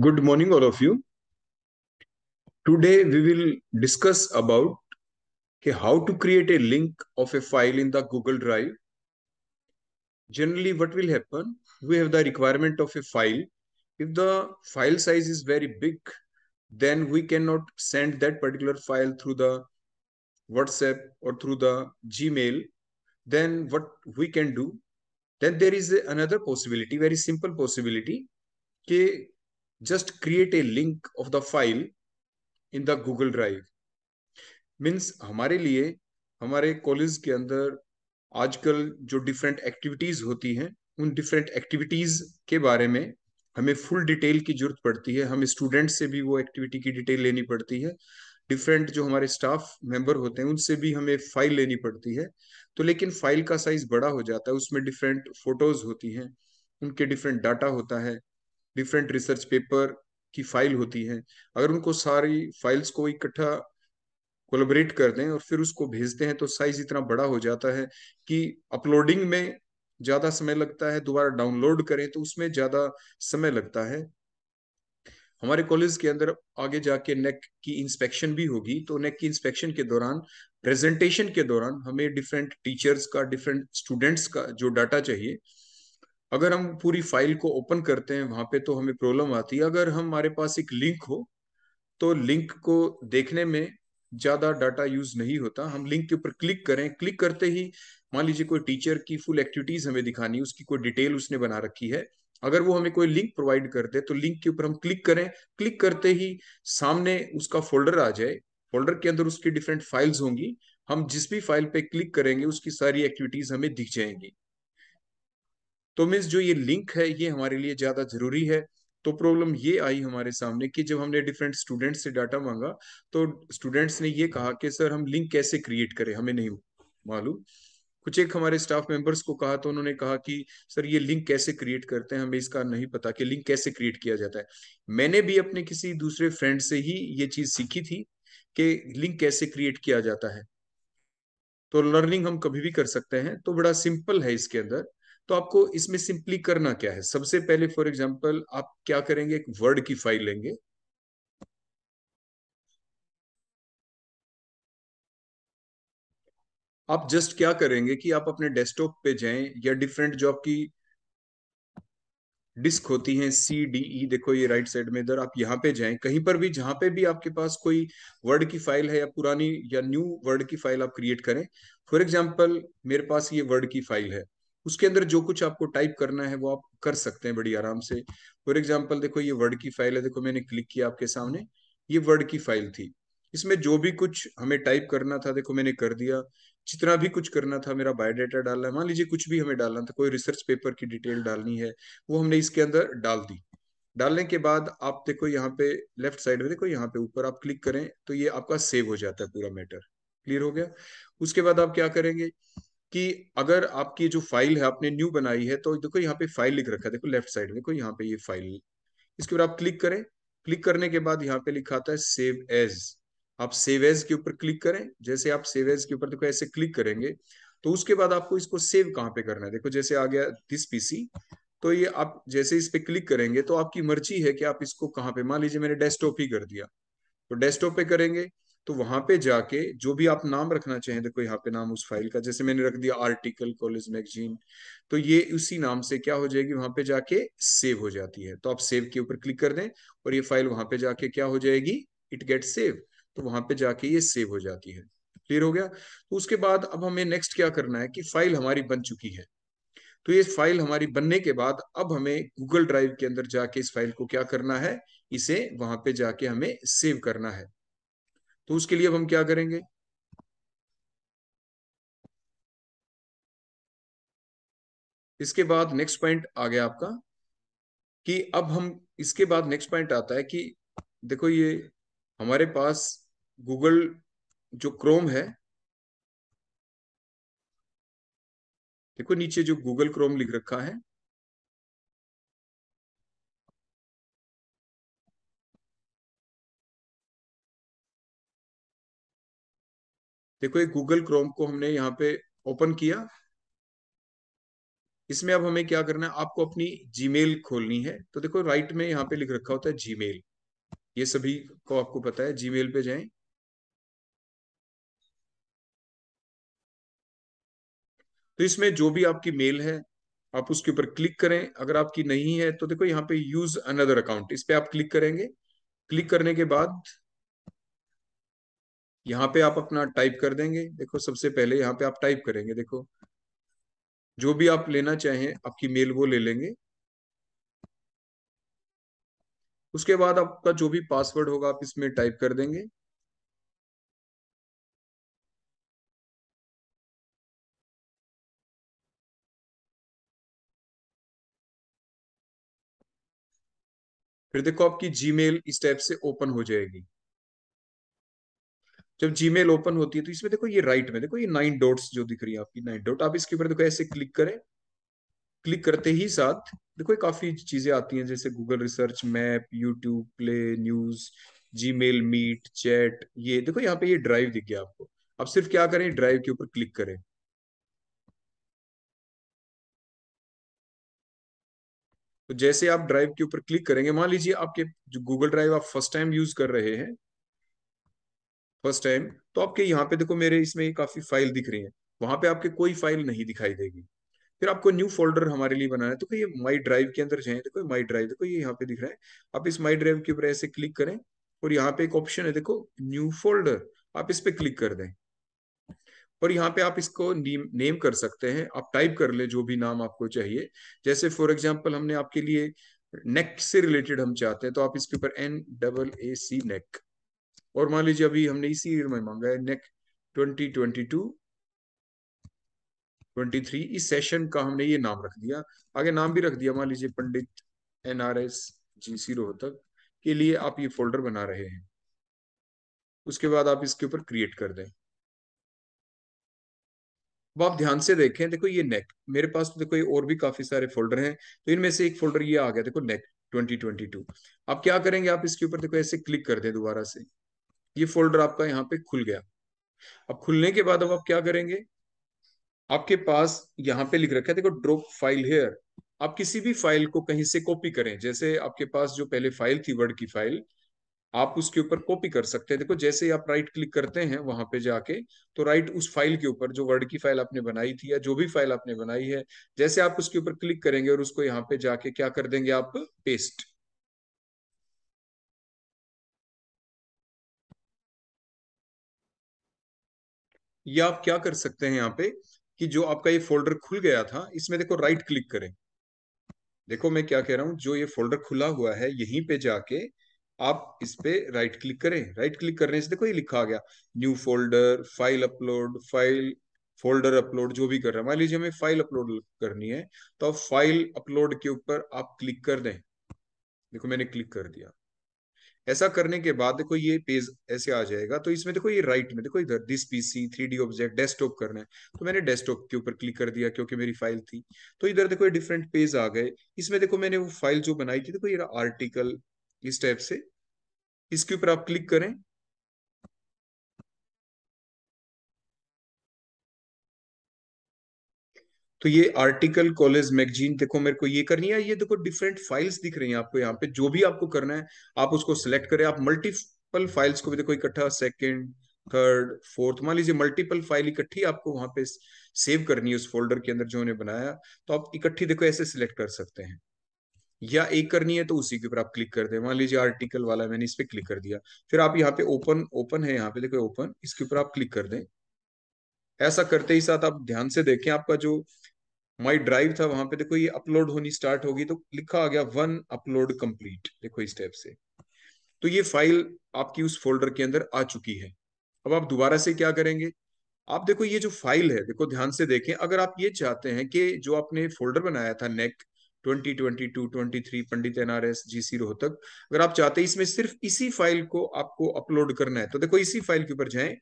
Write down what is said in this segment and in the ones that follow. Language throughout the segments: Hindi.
Good morning, all of you. Today, we will discuss about okay, how to create a link of a file in the Google Drive. Generally, what will happen? We have the requirement of a file. If the file size is very big, then we cannot send that particular file through the WhatsApp or through the Gmail. Then what we can do? Then there is another possibility, very simple possibility. Okay, just create a link of the file in the Google Drive. Means हमारे लिए हमारे कॉलेज के अंदर आजकल जो डिफरेंट एक्टिविटीज होती हैं उन डिफरेंट एक्टिविटीज के बारे में हमें फुल डिटेल की जरूरत पड़ती है हमें स्टूडेंट से भी वो एक्टिविटी की डिटेल लेनी पड़ती है डिफरेंट जो हमारे स्टाफ मेंबर होते हैं उनसे भी हमें फाइल लेनी पड़ती है तो लेकिन फाइल का साइज बड़ा हो जाता है उसमें डिफरेंट फोटोज होती हैं उनके डिफरेंट डाटा होता है डिफरेंट रिसर्च पेपर की फाइल होती है अगर उनको सारी फाइल्स को इकट्ठा कोलोबरेट कर दें और फिर उसको भेजते हैं तो साइज इतना बड़ा हो जाता है कि अपलोडिंग में ज्यादा समय लगता है दोबारा डाउनलोड करें तो उसमें ज्यादा समय लगता है हमारे कॉलेज के अंदर आगे जाके नेक की इंस्पेक्शन भी होगी तो नेक की इंस्पेक्शन के दौरान प्रेजेंटेशन के दौरान हमें डिफरेंट टीचर्स का डिफरेंट स्टूडेंट्स का जो डाटा चाहिए अगर हम पूरी फाइल को ओपन करते हैं वहां पे तो हमें प्रॉब्लम आती है अगर हमारे पास एक लिंक हो तो लिंक को देखने में ज्यादा डाटा यूज नहीं होता हम लिंक के ऊपर क्लिक करें क्लिक करते ही मान लीजिए कोई टीचर की फुल एक्टिविटीज हमें दिखानी उसकी कोई डिटेल उसने बना रखी है अगर वो हमें कोई लिंक प्रोवाइड कर दे तो लिंक के ऊपर हम क्लिक करें क्लिक करते ही सामने उसका फोल्डर आ जाए फोल्डर के अंदर उसकी डिफरेंट फाइल्स होंगी हम जिस भी फाइल पे क्लिक करेंगे उसकी सारी एक्टिविटीज हमें दिख जाएंगी तो मिस जो ये लिंक है ये हमारे लिए ज़्यादा ज़रूरी है तो प्रॉब्लम ये आई हमारे सामने कि जब हमने डिफरेंट स्टूडेंट्स से डाटा मांगा तो स्टूडेंट्स ने ये कहा कि सर हम लिंक कैसे क्रिएट करें हमें नहीं मालूम कुछ एक हमारे स्टाफ मेंबर्स को कहा तो उन्होंने कहा कि सर ये लिंक कैसे क्रिएट करते हैं हमें इसका नहीं पता कि लिंक कैसे क्रिएट किया जाता है मैंने भी अपने किसी दूसरे फ्रेंड से ही ये चीज सीखी थी कि लिंक कैसे क्रिएट किया जाता है तो लर्निंग हम कभी भी कर सकते हैं तो बड़ा सिंपल है इसके अंदर तो आपको इसमें सिंपली करना क्या है सबसे पहले फॉर एग्जाम्पल आप क्या करेंगे एक वर्ड की फाइल लेंगे आप जस्ट क्या करेंगे कि आप अपने डेस्कटॉप पे जाएं या डिफरेंट जो आपकी डिस्क होती है सी डी ई देखो ये राइट साइड में इधर आप यहाँ पे जाएं कहीं पर भी जहां पे भी आपके पास कोई वर्ड की फाइल है या पुरानी या न्यू वर्ड की फाइल आप क्रिएट करें फॉर एग्जाम्पल मेरे पास ये वर्ड की फाइल है उसके अंदर जो कुछ आपको टाइप करना है वो आप कर सकते हैं बड़ी आराम से फॉर एग्जाम्पल देखो ये वर्ड की फाइल है देखो मैंने क्लिक किया आपके सामने ये वर्ड की फाइल थी इसमें जो भी कुछ हमें टाइप करना था देखो मैंने कर दिया जितना भी कुछ करना था मेरा बायोडाटा डालना है मान लीजिए कुछ भी हमें डालना था कोई रिसर्च पेपर की डिटेल डालनी है वो हमने इसके अंदर डाल दी डालने के बाद आप देखो यहाँ पे लेफ्ट साइड में देखो यहाँ पे ऊपर आप क्लिक करें तो ये आपका सेव हो जाता है पूरा मैटर क्लियर हो गया उसके बाद आप क्या करेंगे कि अगर आपकी जो फाइल है आपने न्यू बनाई है तो देखो यहाँ पे फाइल लिख रखा है देखो लेफ्ट साइड में देखो यहाँ पे ये यह फाइल इसके ऊपर आप क्लिक करें क्लिक करने के बाद यहाँ पे लिखा आता है सेव एज आप सेव एज के ऊपर क्लिक करें जैसे आप सेव एज के ऊपर देखो ऐसे क्लिक करेंगे तो उसके बाद आपको इसको सेव कहाँ पे करना है देखो जैसे आ गया दिस पीसी तो ये आप जैसे इस पे क्लिक करेंगे तो आपकी मर्जी है कि आप इसको कहाँ पे मान लीजिए मैंने डेस्कटॉप ही कर दिया तो डेस्कटॉप पे करेंगे तो वहां पे जाके जो भी आप नाम रखना चाहें देखो यहाँ पे नाम उस फाइल का जैसे मैंने रख दिया आर्टिकल कॉलेज मैगजीन तो ये उसी नाम से क्या हो जाएगी वहां पे जाके सेव हो जाती है तो आप सेव के ऊपर क्लिक कर दें और ये फाइल वहां पे जाके क्या हो जाएगी इट गेट सेव तो वहां पे जाके ये सेव हो जाती है क्लियर हो गया तो उसके बाद अब हमें नेक्स्ट क्या करना है कि फाइल हमारी बन चुकी है तो ये फाइल हमारी बनने के बाद अब हमें गूगल ड्राइव के अंदर जाके इस फाइल को क्या करना है इसे वहां पे जाके हमें सेव करना है तो उसके लिए अब हम क्या करेंगे इसके बाद नेक्स्ट पॉइंट आ गया आपका कि अब हम इसके बाद नेक्स्ट पॉइंट आता है कि देखो ये हमारे पास गूगल जो क्रोम है देखो नीचे जो गूगल क्रोम लिख रखा है देखो ये गूगल क्रोम को हमने यहाँ पे ओपन किया इसमें अब हमें क्या करना है आपको अपनी जीमेल खोलनी है तो देखो राइट में यहाँ पे लिख रखा होता है जीमेल ये सभी को आपको पता है जीमेल पे जाएं तो इसमें जो भी आपकी मेल है आप उसके ऊपर क्लिक करें अगर आपकी नहीं है तो देखो यहाँ पे यूज अनदर अकाउंट इस पर आप क्लिक करेंगे क्लिक करने के बाद यहाँ पे आप अपना टाइप कर देंगे देखो सबसे पहले यहाँ पे आप टाइप करेंगे देखो जो भी आप लेना चाहें आपकी मेल वो ले लेंगे उसके बाद आपका जो भी पासवर्ड होगा आप इसमें टाइप कर देंगे फिर देखो आपकी जीमेल इस टाइप से ओपन हो जाएगी जब मेल ओपन होती है तो इसमें देखो ये राइट में देखो ये नाइन डॉट्स जो दिख रही है आपकी नाइन डॉट आप इसके ऊपर देखो ऐसे क्लिक करें क्लिक करते ही साथ देखो ये काफी चीजें आती हैं जैसे Google research map YouTube play news mail meet chat ये देखो यहाँ पे ये ड्राइव दिख गया आपको आप सिर्फ क्या करें ड्राइव के ऊपर क्लिक करें तो जैसे आप ड्राइव के ऊपर क्लिक करेंगे मान लीजिए आपके जो गूगल ड्राइव आप फर्स्ट टाइम यूज कर रहे हैं फर्स्ट टाइम तो आपके यहाँ पे देखो मेरे इसमें काफी फाइल दिख रही है वहां पे आपके कोई फाइल नहीं दिखाई देगी फिर आपको न्यू फोल्डर हमारे लिए बनाना है तो ये माई ड्राइव के अंदर जाए देखो माई ड्राइव देखो ये यहाँ पे दिख रहा है आप इस माई ड्राइव के ऊपर ऐसे क्लिक करें और यहाँ पे एक ऑप्शन है देखो न्यू फोल्डर आप इस पे क्लिक कर दें और यहाँ पे आप इसको नेम नेम कर सकते हैं आप टाइप कर ले जो भी नाम आपको चाहिए जैसे फॉर एग्जाम्पल हमने आपके लिए नेक से रिलेटेड हम चाहते हैं तो आप इसके ऊपर एन डबल ए सी नेक और मान लीजिए अभी हमने इसी ईयर में मांगा है next twenty twenty two twenty three इस सेशन का हमने ये नाम रख दिया आगे नाम भी रख दिया मान लीजिए Pandit N R S G C Rohtak के लिए आप ये फोल्डर बना रहे हैं उसके बाद आप इसके ऊपर क्रिएट कर दें अब आप ध्यान से देखें देखो ये नेक मेरे पास तो देखो ये और भी काफी सारे फोल्डर हैं तो इनमें से एक फोल्डर ये आ गया देखो नेक 2022 आप क्या करेंगे आप इसके ऊपर देखो ऐसे क्लिक कर दें दोबारा से ये फोल्डर आपका यहाँ पे खुल गया अब खुलने के बाद अब आप क्या करेंगे आपके पास यहाँ पे लिख रखा है देखो ड्रॉप फाइल हेयर आप किसी भी फाइल को कहीं से कॉपी करें जैसे आपके पास जो पहले फाइल थी वर्ड की फाइल आप उसके ऊपर कॉपी कर सकते हैं देखो जैसे ही आप राइट क्लिक करते हैं वहां पे जाके तो राइट उस फाइल के ऊपर जो वर्ड की फाइल आपने बनाई थी या जो भी फाइल आपने बनाई है जैसे आप उसके ऊपर क्लिक करेंगे और उसको यहाँ पे जाके क्या कर देंगे आप पेस्ट या आप क्या कर सकते हैं यहाँ पे कि जो आपका ये फोल्डर खुल गया था इसमें देखो राइट क्लिक करें देखो मैं क्या कह रहा हूं जो ये फोल्डर खुला हुआ है यहीं पे जाके आप इस पे राइट क्लिक करें राइट क्लिक करने से देखो ये लिखा आ गया new folder file upload file folder upload जो भी कर रहा है मान लीजिए हमें फाइल अपलोड करनी है तो फाइल अपलोड के ऊपर आप क्लिक कर दें देखो मैंने क्लिक कर दिया ऐसा करने के बाद देखो ये पेज ऐसे आ जाएगा तो इसमें देखो ये राइट में देखो इधर this PC three D object desktop करना है तो मैंने डेस्कटॉप के ऊपर क्लिक कर दिया क्योंकि मेरी फाइल थी तो इधर देखो ये डिफरेंट पेज आ गए इसमें देखो मैंने वो फाइल जो बनाई थी देखो ये आर्टिकल इस टाइप से इसके ऊपर आप क्लिक करें तो ये आर्टिकल कॉलेज मैगजीन देखो मेरे को ये करनी है ये देखो डिफरेंट फाइल्स दिख रही हैं आपको यहाँ पे जो भी आपको करना है आप उसको सिलेक्ट करें आप मल्टीपल फाइल्स को भी देखो इकट्ठा सेकेंड थर्ड फोर्थ मान लीजिए मल्टीपल फाइल इकट्ठी आपको वहां पे सेव करनी है उस फोल्डर के अंदर जो उन्हें बनाया तो आप इकट्ठी देखो ऐसे सिलेक्ट कर सकते हैं या एक करनी है तो उसी के ऊपर आप क्लिक कर दें मान लीजिए आर्टिकल वाला मैंने इस पर क्लिक कर दिया फिर आप यहाँ पे ओपन ओपन है यहाँ पे देखो ओपन इसके ऊपर आप क्लिक कर दें ऐसा करते ही साथ आप ध्यान से देखें आपका जो माई ड्राइव था वहां पे देखो ये अपलोड होनी स्टार्ट होगी तो लिखा आ गया वन अपलोड कंप्लीट देखो इस टाइप से तो ये फाइल आपकी उस फोल्डर के अंदर आ चुकी है अब आप दोबारा से क्या करेंगे आप देखो ये जो फाइल है देखो ध्यान से देखें अगर आप ये चाहते हैं कि जो आपने फोल्डर बनाया था नेक 2022, 23 पंडित एनआरएस जीसी रोहतक अगर आप चाहते हैं इसमें सिर्फ इसी फाइल को आपको अपलोड करना है तो देखो इसी फाइल के ऊपर जाएं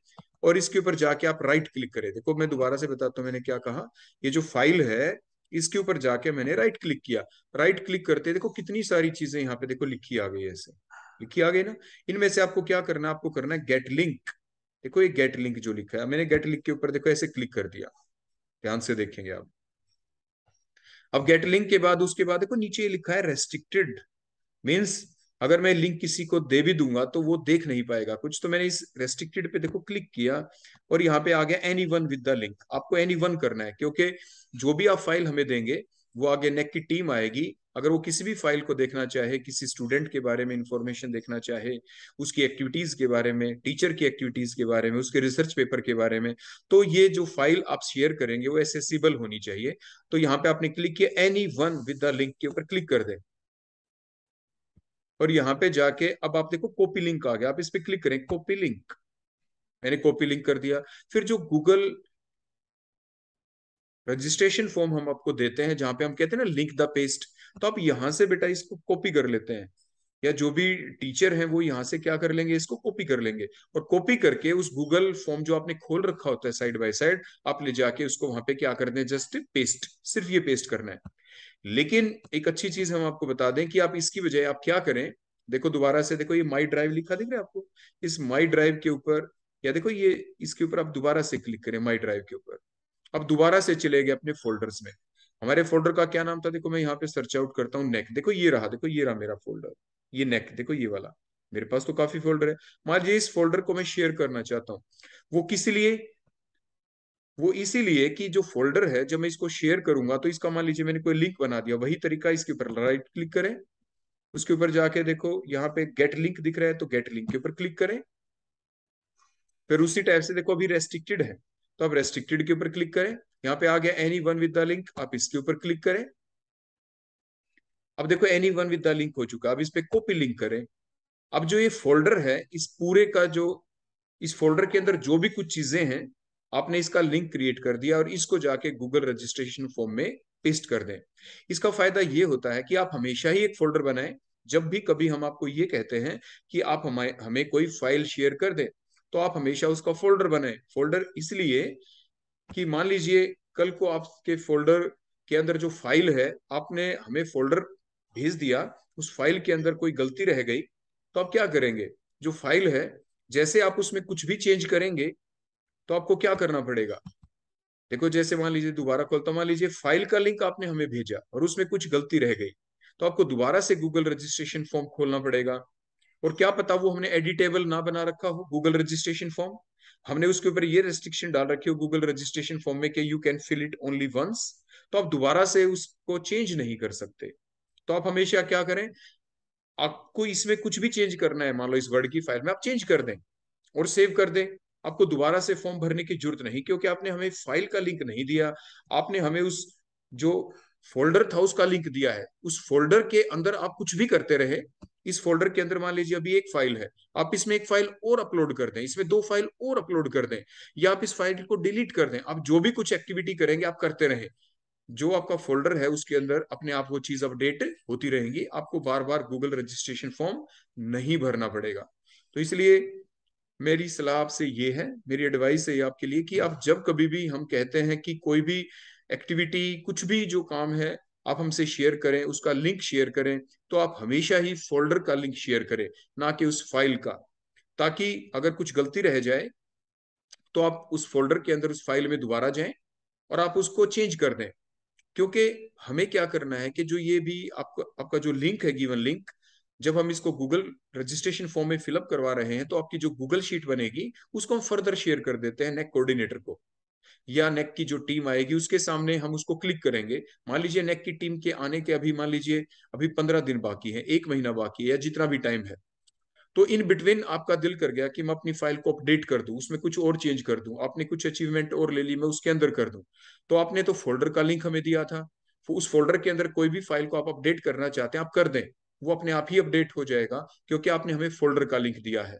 और इसके ऊपर जाके आप राइट क्लिक करें देखो मैं दोबारा से बताता हूँ मैंने क्या कहा ये जो फाइल है इसके ऊपर जाके मैंने राइट क्लिक किया राइट क्लिक करते देखो कितनी सारी चीजें यहाँ पे देखो लिखी आ गई ऐसे लिखी आ गई ना इनमें से आपको क्या करना आपको करना है गेट लिंक देखो ये गेट लिंक जो लिखा है मैंने गेट लिंक के ऊपर देखो ऐसे क्लिक कर दिया ध्यान से देखेंगे आप अब गेट लिंक के बाद उसके बाद देखो नीचे लिखा है रेस्ट्रिक्टेड मीन्स अगर मैं लिंक किसी को दे भी दूंगा तो वो देख नहीं पाएगा कुछ तो मैंने इस रेस्ट्रिक्टेड पे देखो क्लिक किया और यहाँ पे आ गया anyone with the link आपको एनी वन करना है क्योंकि जो भी आप फाइल हमें देंगे वो आगे नेक की टीम आएगी अगर वो किसी भी फाइल को देखना चाहे किसी स्टूडेंट के बारे में इंफॉर्मेशन देखना चाहे उसकी एक्टिविटीज के बारे में टीचर की एक्टिविटीज के बारे में उसके रिसर्च पेपर के बारे में तो ये जो फाइल आप शेयर करेंगे वो एसेसिबल होनी चाहिए तो यहाँ पे आपने क्लिक किया anyone with the link के ऊपर क्लिक कर दें और यहाँ पे जाके अब आप देखो कॉपी लिंक आ गया आप इस पर क्लिक करें कॉपी लिंक मैंने कॉपी लिंक कर दिया फिर जो गूगल रजिस्ट्रेशन फॉर्म हम आपको देते हैं जहां पे हम कहते हैं ना लिंक द पेस्ट तो आप यहां से बेटा इसको कॉपी कर लेते हैं या जो भी टीचर हैं वो यहां से क्या कर लेंगे इसको कॉपी कर लेंगे और कॉपी करके उस गूगल फॉर्म जो आपने खोल रखा होता है साइड बाय साइड आप ले जाके उसको वहां पे क्या कर दें जस्ट पेस्ट सिर्फ ये पेस्ट करना है लेकिन एक अच्छी चीज हम आपको बता दें कि आप इसकी वजह आप क्या करें देखो दोबारा से देखो ये माई ड्राइव लिखा दिख रहा है आपको इस माई ड्राइव के ऊपर या देखो ये इसके ऊपर आप दोबारा से क्लिक करें माई ड्राइव के ऊपर अब दोबारा से चले गए अपने फोल्डर्स में हमारे फोल्डर का क्या नाम था देखो मैं यहाँ पे सर्च आउट करता हूँ नेक देखो ये रहा देखो ये रहा मेरा फोल्डर ये नेक देखो ये वाला मेरे पास तो काफी फोल्डर है मान लीजिए इस फोल्डर को मैं शेयर करना चाहता हूँ वो किस लिए वो इसीलिए कि जो फोल्डर है जब मैं इसको शेयर करूंगा तो इसका मान लीजिए मैंने कोई लिंक बना दिया वही तरीका इसके ऊपर राइट क्लिक करें उसके ऊपर जाके देखो यहाँ पे गेट लिंक दिख रहा है तो गेट लिंक के ऊपर क्लिक करें फिर उसी टाइप से देखो अभी रेस्ट्रिक्टेड है तो आप रेस्ट्रिक्टेड के ऊपर क्लिक करें यहाँ पे आ गया anyone with the link आप इसके ऊपर क्लिक करें अब देखो anyone with the link हो चुका अब इस पर कॉपी लिंक करें अब जो ये फोल्डर है इस पूरे का जो इस फोल्डर के अंदर जो भी कुछ चीजें हैं आपने इसका लिंक क्रिएट कर दिया और इसको जाके गूगल रजिस्ट्रेशन फॉर्म में पेस्ट कर दें इसका फायदा ये होता है कि आप हमेशा ही एक फोल्डर बनाएं जब भी कभी हम आपको ये कहते हैं कि आप हमारे हमें कोई फाइल शेयर कर दें तो आप हमेशा उसका फोल्डर बनाएं फोल्डर इसलिए कि मान लीजिए कल को आपके फोल्डर के अंदर जो फाइल है आपने हमें फोल्डर भेज दिया उस फाइल के अंदर कोई गलती रह गई तो आप क्या करेंगे जो फाइल है जैसे आप उसमें कुछ भी चेंज करेंगे तो आपको क्या करना पड़ेगा देखो जैसे मान लीजिए दोबारा खोलता मान लीजिए फाइल का लिंक आपने हमें भेजा और उसमें कुछ गलती रह गई तो आपको दोबारा से गूगल रजिस्ट्रेशन फॉर्म खोलना पड़ेगा और क्या पता वो हमने एडिटेबल ना बना रखा हो गूगल रजिस्ट्रेशन फॉर्म हमने उसके ऊपर ये रेस्ट्रिक्शन डाल रखी हो गूगल रजिस्ट्रेशन फॉर्म में कि you can fill it only once तो आप दोबारा से उसको चेंज नहीं कर सकते तो आप हमेशा क्या करें आपको इसमें कुछ भी चेंज करना है मान लो इस वर्ड की फाइल में आप चेंज कर दें और सेव कर दें आपको दोबारा से फॉर्म भरने की जरूरत नहीं क्योंकि आपने हमें फाइल का लिंक नहीं दिया आपने हमें उस जो फोल्डर था उसका लिंक दिया है उस फोल्डर के अंदर आप कुछ भी करते रहे इस फोल्डर के अंदर मान लीजिए अभी एक फाइल है आप इसमें एक फाइल और अपलोड कर दें इसमें दो फाइल और अपलोड कर दें या आप इस फाइल को डिलीट कर दें आप जो भी कुछ एक्टिविटी करेंगे आप करते रहे जो आपका फोल्डर है उसके अंदर अपने आप वो चीज अपडेट होती रहेगी आपको बार बार गूगल रजिस्ट्रेशन फॉर्म नहीं भरना पड़ेगा तो इसलिए मेरी सलाह आपसे ये है मेरी एडवाइस है आपके लिए कि आप जब कभी भी हम कहते हैं कि कोई भी एक्टिविटी कुछ भी जो काम है आप हमसे शेयर करें उसका लिंक शेयर करें तो आप हमेशा ही फोल्डर का लिंक शेयर करें ना कि उस फाइल का ताकि अगर कुछ गलती रह जाए तो आप उस फोल्डर के अंदर उस फाइल में दोबारा जाएं और आप उसको चेंज कर दें क्योंकि हमें क्या करना है कि जो ये भी आपका आपका जो लिंक है गिवन लिंक जब हम इसको गूगल रजिस्ट्रेशन फॉर्म में फिलअप करवा रहे हैं तो आपकी जो गूगल शीट बनेगी उसको हम फर्दर शेयर कर देते हैं नेक कोऑर्डिनेटर को या नेक की जो टीम आएगी उसके सामने हम उसको क्लिक करेंगे मान लीजिए नेक की टीम के आने के अभी मान लीजिए अभी पंद्रह दिन बाकी है एक महीना बाकी है या जितना भी टाइम है तो इन बिटवीन आपका दिल कर गया कि मैं अपनी फाइल को अपडेट कर दूं उसमें कुछ और चेंज कर दूं आपने कुछ अचीवमेंट और ले ली मैं उसके अंदर कर दूं तो आपने तो फोल्डर का लिंक हमें दिया था उस फोल्डर के अंदर कोई भी फाइल को आप अपडेट करना चाहते हैं आप कर दें वो अपने आप ही अपडेट हो जाएगा क्योंकि आपने हमें फोल्डर का लिंक दिया है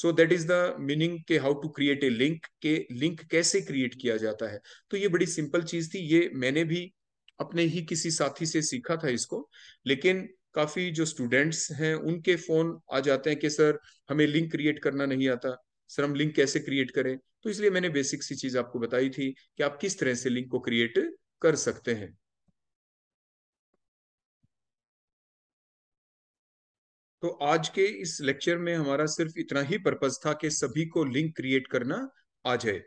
so that is the meaning के how to create a link के लिंक कैसे क्रिएट किया जाता है तो ये बड़ी सिंपल चीज थी ये मैंने भी अपने ही किसी साथी से सीखा था इसको लेकिन काफी जो स्टूडेंट्स हैं उनके फोन आ जाते हैं कि सर हमें लिंक क्रिएट करना नहीं आता सर हम लिंक कैसे क्रिएट करें तो इसलिए मैंने बेसिक सी चीज आपको बताई थी कि आप किस तरह से लिंक को क्रिएट कर सकते हैं तो आज के इस लेक्चर में हमारा सिर्फ इतना ही पर्पज था कि सभी को लिंक क्रिएट करना आ जाए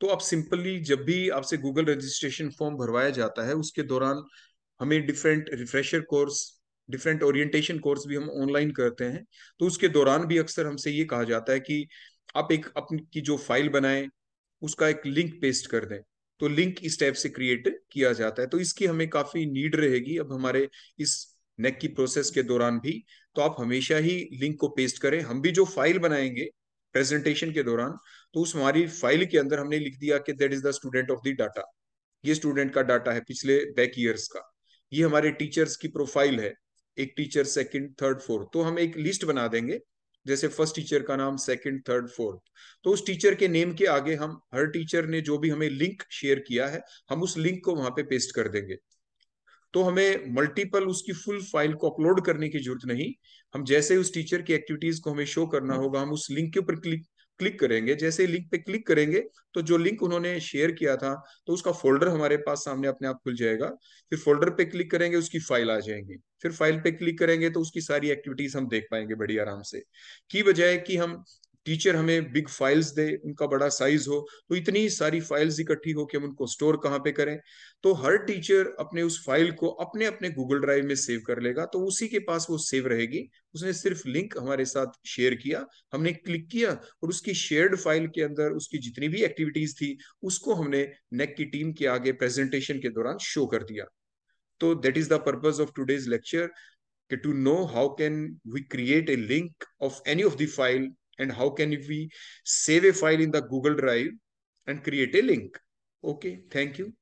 तो आप सिंपली जब भी आपसे गूगल रजिस्ट्रेशन फॉर्म भरवाया जाता है उसके दौरान हमें different refresher course different orientation course भी हम ऑनलाइन करते हैं तो उसके दौरान भी अक्सर हमसे ये कहा जाता है कि आप एक अपनी की जो फाइल बनाएं उसका एक लिंक पेस्ट कर दें तो लिंक इस टाइप से क्रिएट किया जाता है तो इसकी हमें काफी नीड रहेगी अब हमारे इस नेक की प्रोसेस के दौरान भी तो आप हमेशा ही लिंक को पेस्ट करें हम भी जो फाइल बनाएंगे प्रेजेंटेशन के दौरान तो उस हमारी फाइल के अंदर हमने लिख दिया कि that is the student of the data ये स्टूडेंट का डाटा है पिछले बैक ईयर्स का ये हमारे टीचर्स की प्रोफाइल है एक टीचर सेकंड थर्ड फोर्थ तो हम एक लिस्ट बना देंगे जैसे फर्स्ट टीचर का नाम सेकंड थर्ड फोर्थ तो उस टीचर के नेम के आगे हम हर टीचर ने जो भी हमें लिंक शेयर किया है हम उस लिंक को वहां पे पेस्ट कर देंगे तो हमें मल्टीपल उसकी फुल फाइल को अपलोड करने की जरूरत नहीं हम जैसे उस टीचर की एक्टिविटीज को हमें शो करना होगा हम उस लिंक के ऊपर क्लिक क्लिक करेंगे जैसे लिंक पे क्लिक करेंगे तो जो लिंक उन्होंने शेयर किया था तो उसका फोल्डर हमारे पास सामने अपने आप खुल जाएगा फिर फोल्डर पे क्लिक करेंगे उसकी फाइल आ जाएंगी फिर फाइल पे क्लिक करेंगे तो उसकी सारी एक्टिविटीज हम देख पाएंगे बड़ी आराम से की बजाय कि हम टीचर हमें बिग फाइल्स दे उनका बड़ा साइज हो तो इतनी सारी फाइल्स इकट्ठी हो कि हम उनको स्टोर कहाँ पे करें तो हर टीचर अपने उस फाइल को अपने अपने गूगल ड्राइव में सेव कर लेगा तो उसी के पास वो सेव रहेगी उसने सिर्फ लिंक हमारे साथ शेयर किया हमने क्लिक किया और उसकी शेयर्ड फाइल के अंदर उसकी जितनी भी एक्टिविटीज थी उसको हमने नेक e की टीम के आगे प्रेजेंटेशन के दौरान शो कर दिया तो that is the purpose of today's lecture to know how can we create a link of any of the file and how can we save a file in the Google Drive and create a link. Okay, thank you.